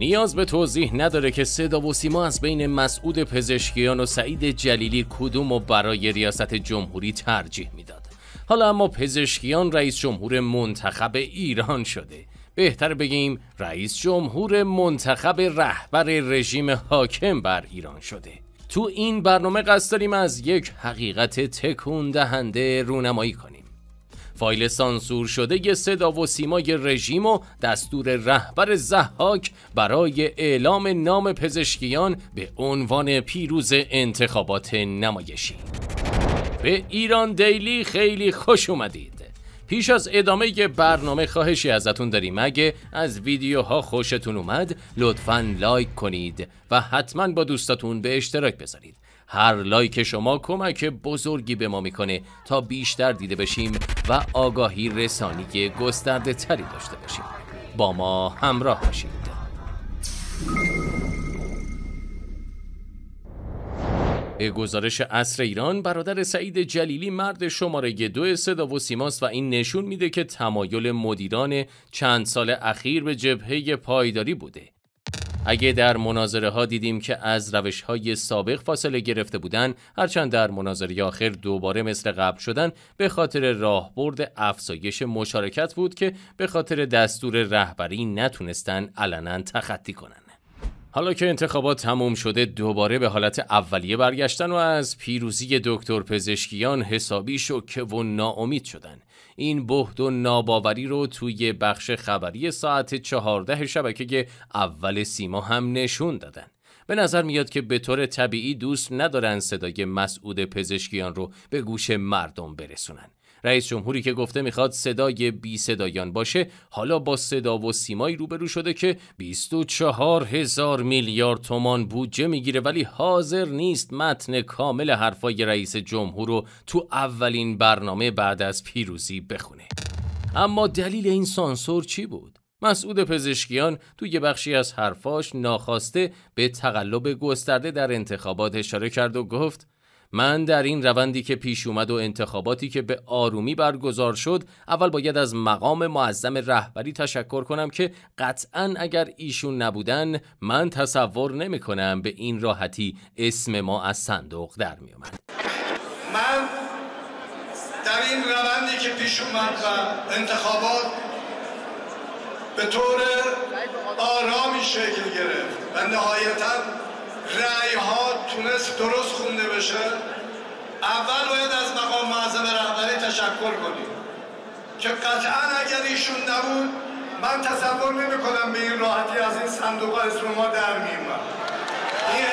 نیاز به توضیح نداره که صدا و سیما از بین مسعود پزشکیان و سعید جلیلی کدوم و برای ریاست جمهوری ترجیح میداد. حالا اما پزشکیان رئیس جمهور منتخب ایران شده. بهتر بگیم رئیس جمهور منتخب رهبر رژیم حاکم بر ایران شده. تو این برنامه قصد داریم از یک حقیقت تکون دهنده رونمایی کنیم. فایل سانسور شده ی صدا و سیمای رژیم و دستور رهبر زحاک برای اعلام نام پزشکیان به عنوان پیروز انتخابات نمایشی به ایران دیلی خیلی خوش اومدید پیش از ادامه برنامه خواهشی ازتون داریم اگه از ویدیوها خوشتون اومد لطفا لایک کنید و حتما با دوستاتون به اشتراک بذارید هر لایک شما کمک بزرگی به ما میکنه تا بیشتر دیده بشیم و آگاهی رسانی گسترده تری داشته باشیم با ما همراه باشید به گزارش اصر ایران برادر سعید جلیلی مرد شماره دو صدا و سیماست و این نشون میده که تمایل مدیران چند سال اخیر به جبهه پایداری بوده اگه در مناظره ها دیدیم که از روش های سابق فاصله گرفته بودن هرچند در مناظره آخر دوباره مثل قبل شدن به خاطر راهبرد افزایش مشارکت بود که به خاطر دستور رهبری نتونستن علنا تخطی کنن حالا که انتخابات تموم شده دوباره به حالت اولیه برگشتن و از پیروزی دکتر پزشکیان حسابی که و ناامید شدن این بهد و ناباوری رو توی بخش خبری ساعت چهارده شبکه اول سیما هم نشون دادن به نظر میاد که به طور طبیعی دوست ندارن صدای مسعود پزشکیان رو به گوش مردم برسونن رئیس جمهوری که گفته میخواد صدای بی صدایان باشه حالا با صدا و سیمایی روبرو شده که 24 هزار میلیارد تومان بودجه میگیره ولی حاضر نیست متن کامل حرفای رئیس جمهور رو تو اولین برنامه بعد از پیروزی بخونه اما دلیل این سانسور چی بود؟ مسعود پزشکیان توی بخشی از حرفاش ناخواسته به تقلب گسترده در انتخابات اشاره کرد و گفت من در این روندی که پیش اومد و انتخاباتی که به آرومی برگزار شد اول باید از مقام معظم رهبری تشکر کنم که قطعا اگر ایشون نبودن من تصور نمی کنم به این راحتی اسم ما از صندوق در می اومد. من در این روندی که پیش اومد و انتخابات به طور آرامی شکل گرفت و نهایتاً رأی ها تونست درست خونده بشه اول باید از مقام معظم رهبری تشکر کنیم که قطعا اگر ایشون نبود من تصور نمی کنم به این راحتی از این صندوق اسم ما در می این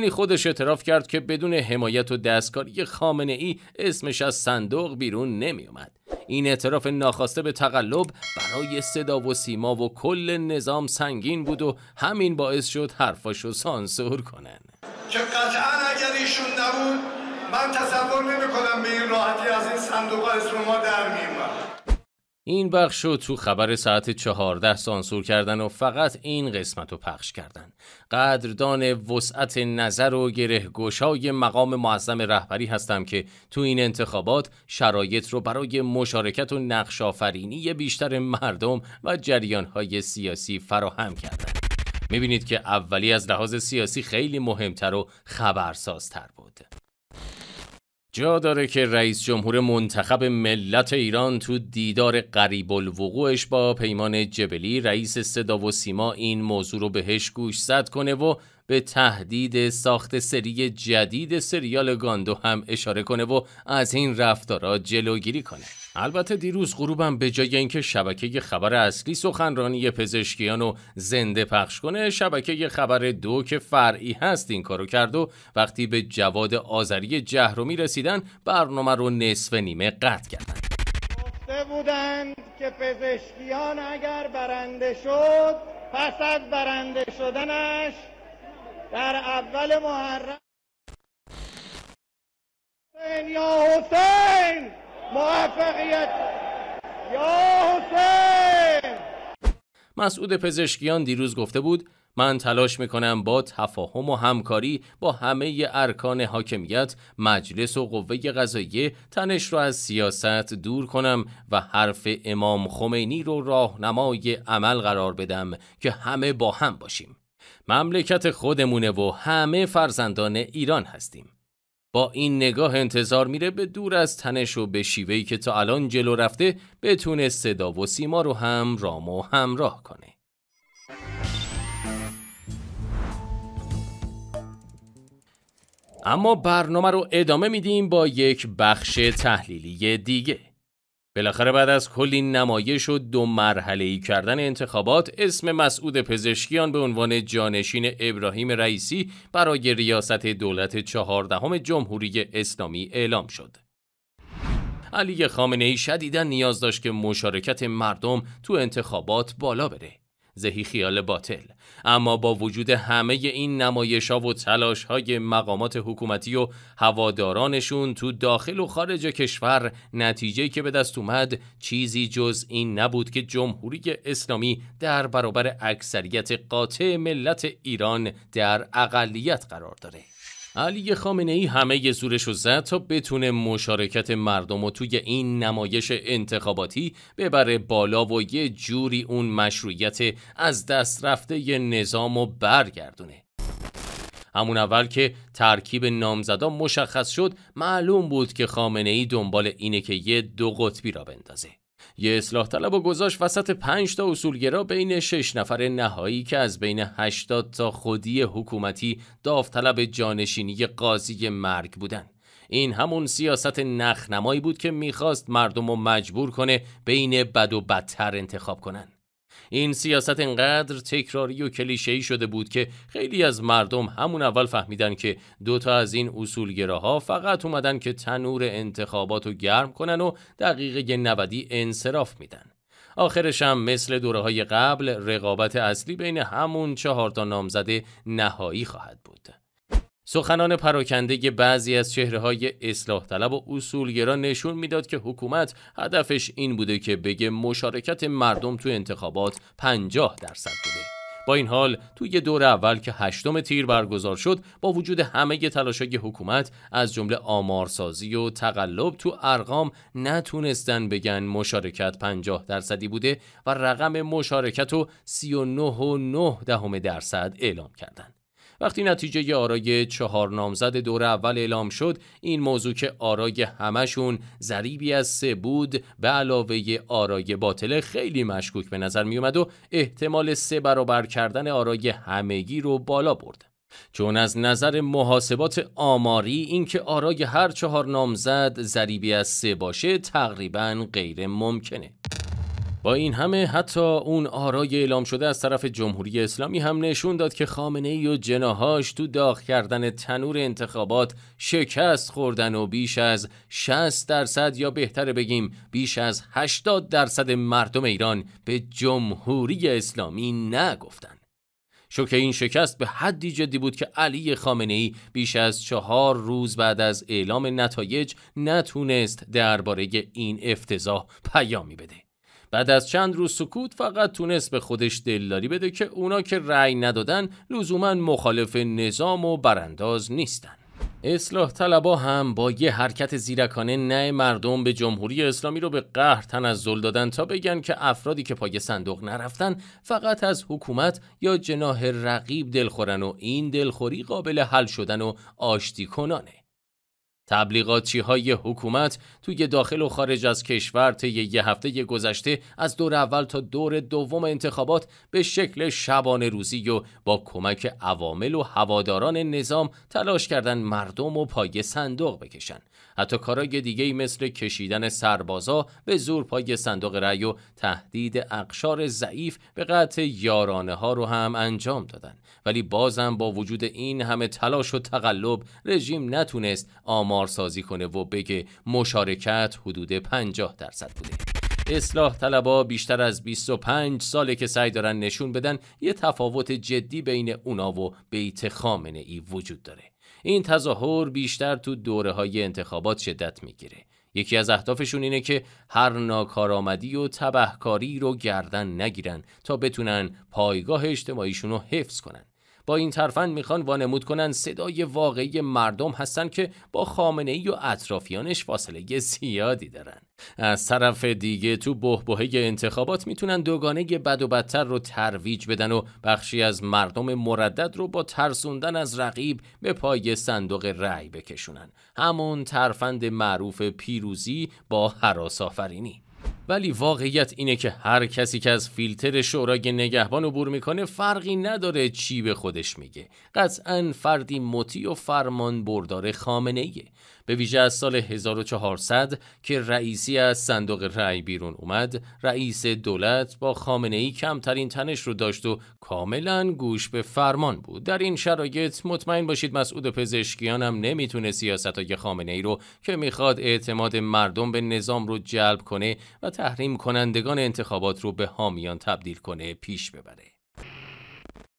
یعنی خودش اعتراف کرد که بدون حمایت و دستکاری خامنه ای اسمش از صندوق بیرون نمی اومد. این اعتراف ناخواسته به تقلب برای صدا و سیما و کل نظام سنگین بود و همین باعث شد حرفاشو سانسور کنن که قطعا اگر ایشون نبود من تصور نمی کنم به این راحتی از این صندوق اسم ما در این بخش رو تو خبر ساعت چهارده سانسور کردن و فقط این قسمت رو پخش کردن. قدردان وسعت نظر و گره مقام معظم رهبری هستم که تو این انتخابات شرایط رو برای مشارکت و نقشافرینی بیشتر مردم و جریانهای سیاسی فراهم کردن. میبینید که اولی از لحاظ سیاسی خیلی مهمتر و خبرسازتر بود. جا داره که رئیس جمهور منتخب ملت ایران تو دیدار قریب الوقوعش با پیمان جبلی رئیس صدا و سیما این موضوع رو بهش زد کنه و به تهدید ساخت سری جدید سریال گاندو هم اشاره کنه و از این رفتارها جلوگیری کنه البته دیروز غروبم به جای اینکه شبکه خبر اصلی سخنرانی پزشکیان رو زنده پخش کنه شبکه خبر دو که فرعی هست این کارو کرد و وقتی به جواد آذری جهرومی رسیدن برنامه رو نصف نیمه قطع کردن گفته بودند که پزشکیان اگر برنده شد پس از برنده شدنش در اول محرم یا حسین موفقیت یا حسین مسعود پزشکیان دیروز گفته بود من تلاش میکنم با تفاهم و همکاری با همه ارکان حاکمیت مجلس و قوه قضاییه تنش را از سیاست دور کنم و حرف امام خمینی رو راهنمای عمل قرار بدم که همه با هم باشیم مملکت خودمونه و همه فرزندان ایران هستیم با این نگاه انتظار میره به دور از تنش و به شیوهی که تا الان جلو رفته بتونه صدا و سیما رو هم رام و همراه کنه. اما برنامه رو ادامه میدیم با یک بخش تحلیلی دیگه. بالاخره بعد از کلی نمایش و دو مرحله ای کردن انتخابات اسم مسعود پزشکیان به عنوان جانشین ابراهیم رئیسی برای ریاست دولت چهاردهم جمهوری اسلامی اعلام شد. علی خامنه ای شدیدا نیاز داشت که مشارکت مردم تو انتخابات بالا بره. زهی خیال باطل اما با وجود همه این نمایش ها و تلاش های مقامات حکومتی و هوادارانشون تو داخل و خارج کشور نتیجه که به دست اومد چیزی جز این نبود که جمهوری اسلامی در برابر اکثریت قاطع ملت ایران در اقلیت قرار داره علی خامنه ای همه زورش رو زد تا بتونه مشارکت مردم و توی این نمایش انتخاباتی ببره بالا و یه جوری اون مشروعیت از دست رفته نظام و برگردونه. همون اول که ترکیب نامزدا مشخص شد معلوم بود که خامنه ای دنبال اینه که یه دو قطبی را بندازه. یه اصلاح طلب و گذاشت وسط پنج تا اصولگرا بین شش نفر نهایی که از بین هشتاد تا خودی حکومتی داوطلب جانشینی قاضی مرگ بودن این همون سیاست نخنمایی بود که میخواست مردم رو مجبور کنه بین بد و بدتر انتخاب کنن این سیاست انقدر تکراری و کلیشه‌ای شده بود که خیلی از مردم همون اول فهمیدن که دوتا از این اصولگراها فقط اومدن که تنور انتخابات رو گرم کنن و دقیقه 90 انصراف میدن آخرش هم مثل دوره های قبل رقابت اصلی بین همون چهارتا تا نامزده نهایی خواهد بود. سخنان پراکنده بعضی از چهره های اصلاح طلب و اصولگرا نشون میداد که حکومت هدفش این بوده که بگه مشارکت مردم تو انتخابات 50 درصد بوده. با این حال توی دور اول که هشتم تیر برگزار شد با وجود همه تلاشای حکومت از جمله آمارسازی و تقلب تو ارقام نتونستن بگن مشارکت 50 درصدی بوده و رقم مشارکت رو 39.9 دهم درصد اعلام کردند. وقتی نتیجه آرای چهار نامزد دور اول اعلام شد این موضوع که آرای همشون ضریبی از سه بود به علاوه آرای باطله خیلی مشکوک به نظر می اومد و احتمال سه برابر کردن آرای همگی رو بالا برد. چون از نظر محاسبات آماری اینکه آرای هر چهار نامزد ضریبی از سه باشه تقریبا غیر ممکنه. با این همه حتی اون آرای اعلام شده از طرف جمهوری اسلامی هم نشون داد که خامنه ای و جناهاش تو داغ کردن تنور انتخابات شکست خوردن و بیش از 60 درصد یا بهتر بگیم بیش از 80 درصد مردم ایران به جمهوری اسلامی نگفتن که این شکست به حدی جدی بود که علی خامنه ای بیش از چهار روز بعد از اعلام نتایج نتونست درباره این افتضاح پیامی بده بعد از چند روز سکوت فقط تونست به خودش دلداری بده که اونا که رأی ندادن لزوما مخالف نظام و برانداز نیستن اصلاح طلبا هم با یه حرکت زیرکانه نه مردم به جمهوری اسلامی رو به قهر تنزل دادن تا بگن که افرادی که پای صندوق نرفتن فقط از حکومت یا جناه رقیب دلخورن و این دلخوری قابل حل شدن و آشتی کنانه تبلیغاتی های حکومت توی داخل و خارج از کشور طی یه هفته گذشته از دور اول تا دور دوم انتخابات به شکل شبانه روزی و با کمک عوامل و هواداران نظام تلاش کردن مردم و پای صندوق بکشن حتی کارای دیگه مثل کشیدن سربازا به زور پای صندوق رأی و تهدید اقشار ضعیف به قطع یارانه ها رو هم انجام دادن ولی بازم با وجود این همه تلاش و تقلب رژیم نتونست آمارسازی کنه و بگه مشارکت حدود 50 درصد بوده اصلاح طلبا بیشتر از 25 ساله که سعی دارن نشون بدن یه تفاوت جدی بین اونا و بیت خامنه ای وجود داره. این تظاهر بیشتر تو دوره های انتخابات شدت میگیره. یکی از اهدافشون اینه که هر ناکارآمدی و تبهکاری رو گردن نگیرن تا بتونن پایگاه اجتماعیشون رو حفظ کنن. با این ترفند میخوان وانمود کنن صدای واقعی مردم هستن که با خامنه ای و اطرافیانش فاصله زیادی دارن از طرف دیگه تو بهبهه انتخابات میتونن دوگانه بد و بدتر رو ترویج بدن و بخشی از مردم مردد رو با ترسوندن از رقیب به پای صندوق رأی بکشونن همون ترفند معروف پیروزی با حراس آفرینی ولی واقعیت اینه که هر کسی که از فیلتر شورای نگهبان عبور میکنه فرقی نداره چی به خودش میگه قطعا فردی مطیع و فرمان بردار خامنه به ویژه از سال 1400 که رئیسی از صندوق رأی بیرون اومد رئیس دولت با خامنه ای کمترین تنش رو داشت و کاملا گوش به فرمان بود در این شرایط مطمئن باشید مسعود پزشکیان هم نمیتونه سیاست های خامنه ای رو که میخواد اعتماد مردم به نظام رو جلب کنه و تحریم کنندگان انتخابات رو به حامیان تبدیل کنه پیش ببره.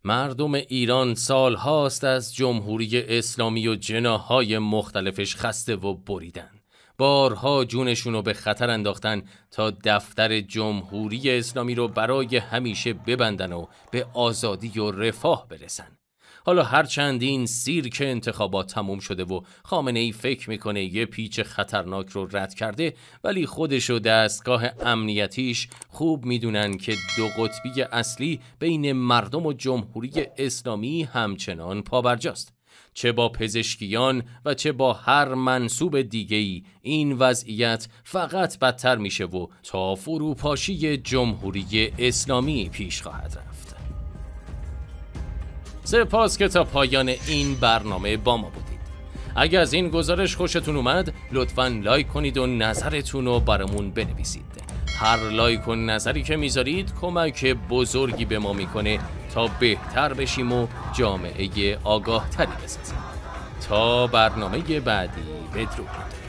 مردم ایران سال هاست از جمهوری اسلامی و جناهای مختلفش خسته و بریدن. بارها جونشون رو به خطر انداختن تا دفتر جمهوری اسلامی رو برای همیشه ببندن و به آزادی و رفاه برسن. حالا هرچند این که انتخابات تموم شده و خامنه ای فکر میکنه یه پیچ خطرناک رو رد کرده ولی خودش و دستگاه امنیتیش خوب میدونن که دو قطبی اصلی بین مردم و جمهوری اسلامی همچنان پابرجاست. چه با پزشکیان و چه با هر منصوب ای این وضعیت فقط بدتر میشه و تا فروپاشی جمهوری اسلامی پیش خواهد رفت. سپاس که تا پایان این برنامه با ما بودید اگر از این گزارش خوشتون اومد لطفا لایک کنید و نظرتون رو برامون بنویسید هر لایک و نظری که میذارید کمک بزرگی به ما میکنه تا بهتر بشیم و جامعه آگاه تری بسازیم تا برنامه بعدی بدرود